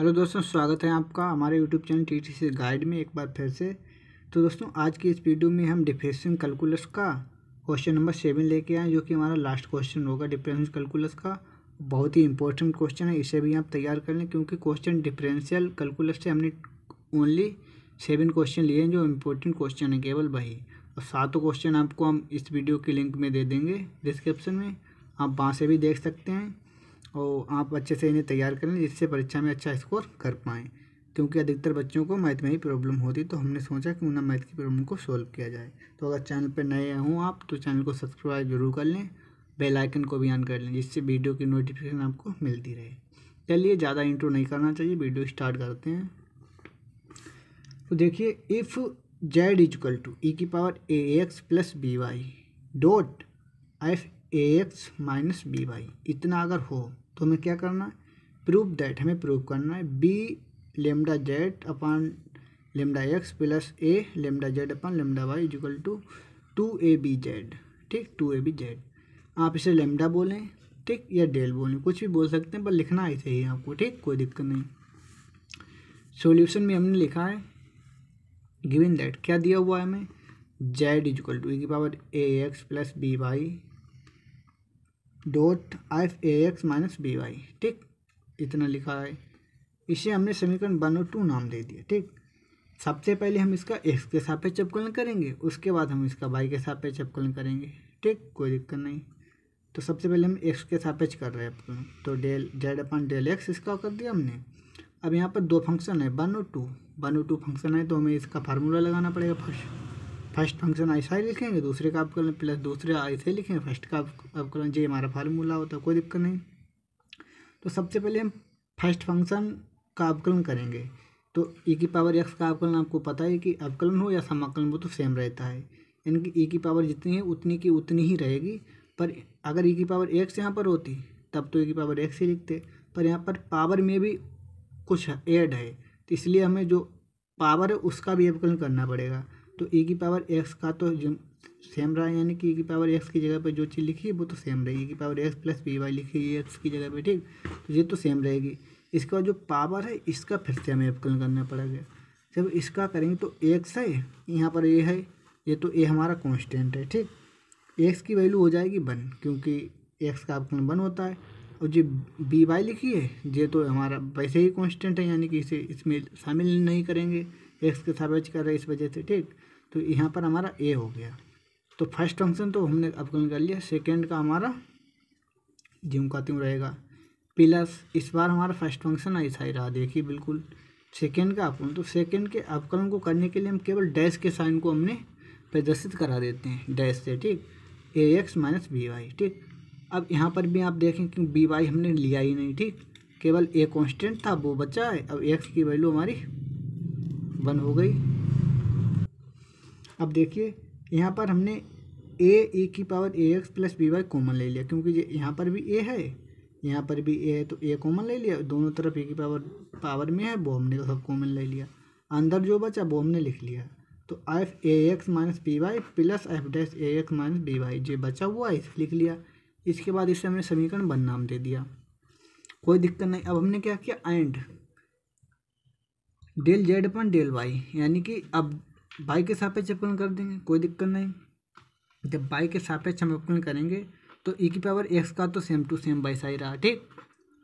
hello दोस्तों स्वागत है आपका हमारे YouTube channel T T C guide में एक बार फिर से तो दोस्तों आज की इस वीडियो में हम डिफ्रेंशियल कैलकुलस का क्वेश्चन नंबर सेवन लेके आए जो कि हमारा लास्ट क्वेश्चन होगा डिफ्रेंशियल कैलकुलस का बहुत ही इंपॉर्टेंट क्वेश्चन है इसे भी आप तैयार कर लें क्योंकि क्वेश्चन डिफ्रेंशियल कैलकुलस से हमने ओनली सेवन क्वेश्चन लिए हैं जो इम्पोर्टेंट क्वेश्चन है केवल वही और सातों क्वेश्चन आपको हम इस वीडियो के लिंक में दे देंगे डिस्क्रिप्शन में आप वहाँ से भी देख सकते हैं और आप अच्छे से इन्हें तैयार करें जिससे परीक्षा में अच्छा स्कोर कर पाएँ क्योंकि अधिकतर बच्चों को मैथ में ही प्रॉब्लम होती तो हमने सोचा कि उन्हें मैथ की प्रॉब्लम को सॉल्व किया जाए तो अगर चैनल पर नए हों आप तो चैनल को सब्सक्राइब जरूर कर लें बेल आइकन को भी ऑन कर लें जिससे वीडियो की नोटिफिकेशन आपको मिलती रहे चलिए ज़्यादा इंट्रो नहीं करना चाहिए वीडियो स्टार्ट करते हैं तो देखिए if Z equal to E की power A X plus B Y dot F A X minus B Y इतना अगर हो तो हमें क्या करना है प्रूफ दैट हमें प्रूव करना है B lambda Z upon lambda X plus A lambda Z upon lambda Y equal to two A B Z ठीक टू ए बी जेड आप इसे लेमडा बोलें ठीक या डेल बोलें कुछ भी बोल सकते हैं पर लिखना ऐसे ही आपको ठीक कोई दिक्कत नहीं सोल्यूशन में हमने लिखा है गिवन दैट क्या दिया हुआ है हमें जेड इजिकल टू ई की power A X plus B Y dot F A X minus B Y ठीक इतना लिखा है इसे हमने समीकरण वन और टू नाम दे दिया ठीक सबसे पहले हम इसका एक्स के सापेक्ष अवकलन करेंगे उसके बाद हम इसका वाई के सापेक्ष अवकलन करेंगे ठीक कोई दिक्कत नहीं तो सबसे पहले हम एक्स के सापेक्ष कर रहे हैं अवकलन तो डेल डेड अपन डेल एक्स इसका कर दिया हमने अब यहाँ पर दो फंक्शन है वन और टू वन और टू फंक्शन है तो हमें इसका फार्मूला लगाना पड़ेगा फर्स्ट फर्स्ट फंक्शन ऐसा ही लिखेंगे दूसरे का अवकलन प्लस दूसरे ऐसे ही लिखेंगे फर्स्ट का अवकलन जो हमारा फार्मूला होता है कोई दिक्कत नहीं तो सबसे पहले हम फर्स्ट फंक्शन का अवकलन करेंगे तो ई e की पावर एक्स का अवकलन आपको पता है कि अवकलन हो या समाकलन हो तो सेम रहता है यानी कि ई e की पावर जितनी है उतनी की उतनी ही रहेगी पर अगर ई e की पावर एक्स यहाँ पर होती तब तो ई की पावर एक्स ही लिखते पर यहाँ पर पावर में भी कुछ ऐड है तो इसलिए हमें जो पावर है उसका भी अवकलन करना पड़ेगा तो ए की पावर एक्स का तो सेम रहा है यानी कि ए की पावर एक्स की जगह पर जो चीज़ लिखी है वो तो सेम रहेगी ए की power X plus B Y लिखी है एक्स की जगह पर ठीक तो ये तो सेम रहेगी इसके बाद जो पावर है इसका फिर से हमें अवकलन करना पड़ेगा जब इसका करेंगे तो एक्स है यहाँ पर ये है ये तो ए हमारा कॉन्स्टेंट है ठीक एक्स की वैल्यू हो जाएगी वन क्योंकि एक्स का अवकलन वन होता है और जो बी वाई लिखी है ये तो हमारा वैसे ही कॉन्स्टेंट है यानी कि इसे इसमें शामिल नहीं करेंगे एक्स के सापेक्ष कर रहे इस वजह से ठीक तो यहाँ पर हमारा ए हो गया तो फर्स्ट फंक्शन तो हमने अवकलन कर लिया सेकेंड का हमारा ज्यों का त्यों रहेगा प्लस इस बार हमारा फर्स्ट फंक्शन ऐसा ही रहा देखिए बिल्कुल सेकेंड का अपन तो सेकेंड के अपकरण को करने के लिए हम केवल डैश के साइन को हमने प्रदर्शित करा देते हैं डैश से ठीक A X minus B Y ठीक अब यहाँ पर भी आप देखें कि बी वाई हमने लिया ही नहीं ठीक केवल ए कॉन्स्टेंट था वो बचा है अब एक्स की वैल्यू हमारी वन हो गई अब देखिए यहाँ पर हमने ए ए e की power A X plus B Y common ले लिया क्योंकि यहाँ पर भी ए है यहाँ पर भी ए है तो ए कॉमन ले लिया दोनों तरफ ए की पावर पावर में है वो हमने सब कॉमन ले लिया अंदर जो बचा वो हमने लिख लिया तो F A X minus B Y plus F dash A X minus B Y जो बचा हुआ है लिख लिया इसके बाद इसे हमने समीकरण बन नाम दे दिया कोई दिक्कत नहीं अब हमने क्या किया and del Z upon del Y यानी कि अब बाई के सापेक्ष अवकलन कर देंगे कोई दिक्कत नहीं जब बाई के सापेक्ष हम अवकलन करेंगे तो ई e की पावर एक्स का तो सेम टू सेम बाई ही रहा ठीक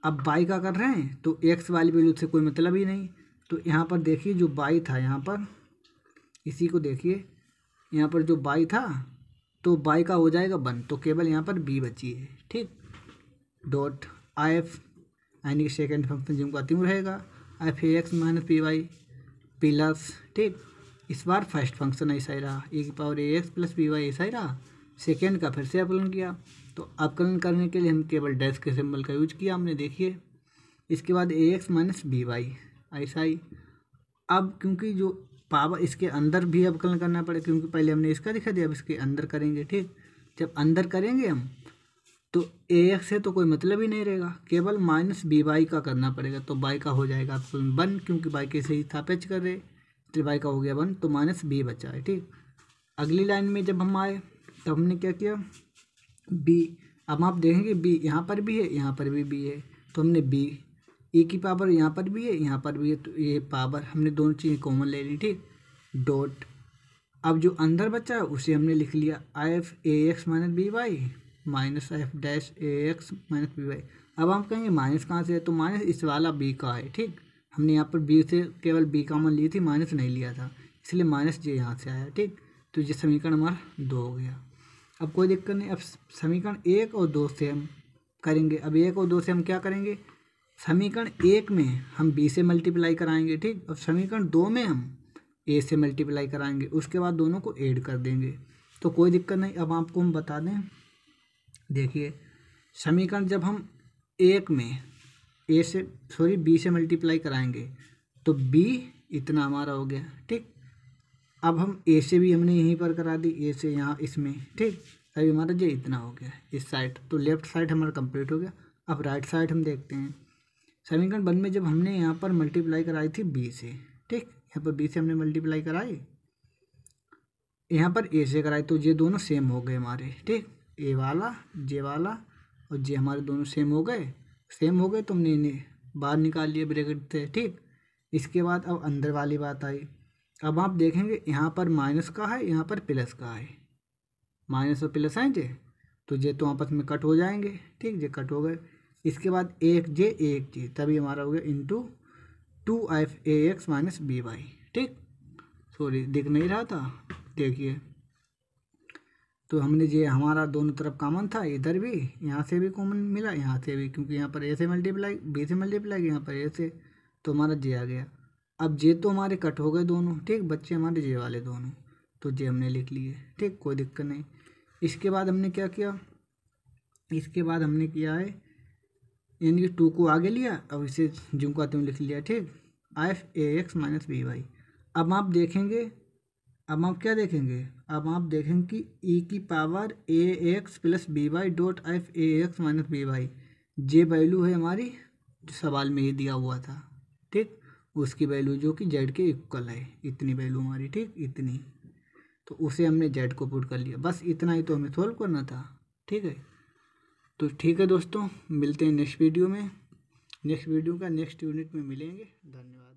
अब बाई का कर रहे हैं तो एक्स वाली वैल्यू से कोई मतलब ही नहीं तो यहाँ पर देखिए जो बाई था यहाँ पर इसी को देखिए यहाँ पर जो बाई था तो बाई का हो जाएगा वन तो केवल यहाँ पर बी बची है ठीक डॉट आई एफ यानी कि सेकेंड फंक्शन जिनको अतिम रहेगा F A X minus P Y plus ठीक इस बार फर्स्ट फंक्शन ऐसा ही रहा एक e की power A X plus P Y ऐसा ही रहा सेकेंड का फिर से अपकलन किया तो अपकलन करने के लिए हम केवल डैश के सिंबल का यूज किया हमने देखिए इसके बाद A X minus B Y ऐसा ही अब क्योंकि जो पावर इसके अंदर भी अवकलन करना पड़े क्योंकि पहले हमने इसका दिखा दिया अब इसके अंदर करेंगे ठीक जब अंदर करेंगे हम तो ए एक्स है तो कोई मतलब ही नहीं रहेगा केवल माइनस बी वाई का करना पड़ेगा तो बाई का हो जाएगा आपको वन क्योंकि बाई के से ही पेच कर रहे बाई का हो गया वन तो माइनस बी बचा है ठीक अगली लाइन में जब हम आए तब तो हमने क्या किया बी अब आप देखेंगे बी यहाँ पर भी है यहाँ पर भी बी है तो हमने बी ए e की पावर यहाँ पर भी है यहाँ पर भी है तो ये पावर हमने दोनों चीज़ें कॉमन ले ली ठीक डॉट अब जो अंदर बचा है उसे हमने लिख लिया आई F A X minus B Y minus F dash A X minus B Y अब हम कहेंगे माइनस कहाँ से है तो माइनस इस वाला बी का है ठीक हमने यहाँ पर बी से केवल बी कॉमन ली थी माइनस नहीं लिया था इसलिए माइनस जे यहाँ से आया ठीक तो ये समीकरण हमारा दो हो गया अब कोई दिक्कत नहीं अब समीकरण एक और दो से हम करेंगे अब एक और दो से हम क्या करेंगे समीकरण एक में हम बी से मल्टीप्लाई कराएंगे ठीक अब समीकरण दो में हम ए से मल्टीप्लाई कराएंगे उसके बाद दोनों को ऐड कर देंगे तो कोई दिक्कत नहीं अब आपको हम बता दें देखिए समीकरण जब हम एक में ए से सॉरी बी से मल्टीप्लाई कराएंगे तो बी इतना हमारा हो गया ठीक अब हम ए से भी हमने यहीं पर करा दी ए से यहाँ इसमें ठीक अभी हमारा ये इतना हो गया इस साइड तो लेफ्ट साइड हमारा कंप्लीट हो गया अब राइट साइड हम देखते हैं समीकरण वन में जब हमने यहाँ पर मल्टीप्लाई कराई थी बी से ठीक यहाँ पर बी से हमने मल्टीप्लाई कराई यहाँ पर ए से कराई तो ये दोनों सेम हो गए हमारे ठीक ए वाला जे वाला और जे हमारे दोनों सेम हो गए सेम हो गए तो हमने बाहर निकाल लिए ब्रैकेट से ठीक इसके बाद अब अंदर वाली बात आई अब आप देखेंगे यहाँ पर माइनस का है यहाँ पर प्लस का है माइनस और प्लस हैं जे तो जे तो आपस में कट हो जाएंगे ठीक जे कट हो गए इसके बाद एक जे एक जे तभी हमारा हो गया into two F A X minus B Y ठीक सॉरी दिख नहीं रहा था देखिए तो हमने ये हमारा दोनों तरफ कॉमन था इधर भी यहाँ से भी कॉमन मिला यहाँ से भी क्योंकि यहाँ पर ए से मल्टीप्लाई बी से मल्टीप्लाई यहाँ पर ए से तो हमारा जे आ गया अब जे तो हमारे कट हो गए दोनों ठीक बच्चे हमारे जे वाले दोनों तो जे हमने लिख लिए ठीक कोई दिक्कत नहीं इसके बाद हमने क्या किया इसके बाद हमने किया है यानी कि टू को आगे लिया अब इसे जूम का तुम लिख लिया ठीक F A X minus B Y अब आप देखेंगे अब आप क्या देखेंगे अब आप देखेंगे कि e की power A X plus B Y dot F A X minus B Y जे वैल्यू है हमारी जो सवाल में ही दिया हुआ था ठीक उसकी वैल्यू जो कि जेड के इक्वल है इतनी वैल्यू हमारी ठीक इतनी तो उसे हमने जेड को पुट कर लिया बस इतना ही तो हमें सॉल्व करना था ठीक है तो ठीक है दोस्तों मिलते हैं नेक्स्ट वीडियो में नेक्स्ट वीडियो का नेक्स्ट यूनिट में मिलेंगे धन्यवाद